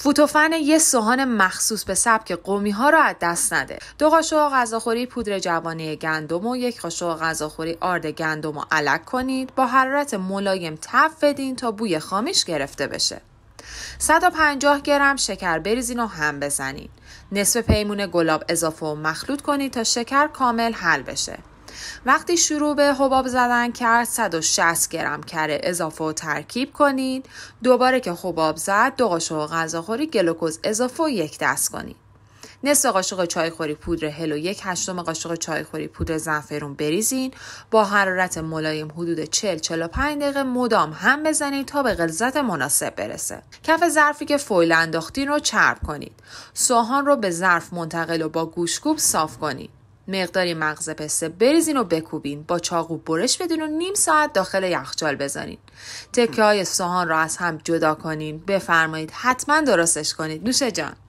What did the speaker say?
فوتوفن یه سوهان مخصوص به سبک قومی ها را از دست نده دو قاشق غذاخوری پودر جوانه گندم و یک قاشق غذاخوری آرد گندم و علک کنید با حرارت ملایم تف بدین تا بوی خامیش گرفته بشه 150 گرم شکر بریزین و هم بزنین. نصف پیمون گلاب اضافه و مخلوط کنید تا شکر کامل حل بشه. وقتی شروع به حباب زدن کرد 160 گرم کره اضافه و ترکیب کنید دوباره که حباب زد دو قاشق غذاخوری گلوکوز اضافه و یک دست کنید نصف قاشق چایخوری پودر هل و یک هشتم قاشق چایخوری پودر زنفرون بریزین با حرارت ملایم حدود 40 45 دقیقه مدام هم بزنید تا به غلظت مناسب برسه کف ظرفی که فویل انداختین رو چرب کنید سوهان رو به ظرف منتقل و با گوشکوب صاف کنید مقداری مغز پسته بریزین و بکوبین با چاقو برش بدین و نیم ساعت داخل یخچال بذارین تکه های سوهان را از هم جدا کنین بفرمایید حتما درستش کنید نوشه جان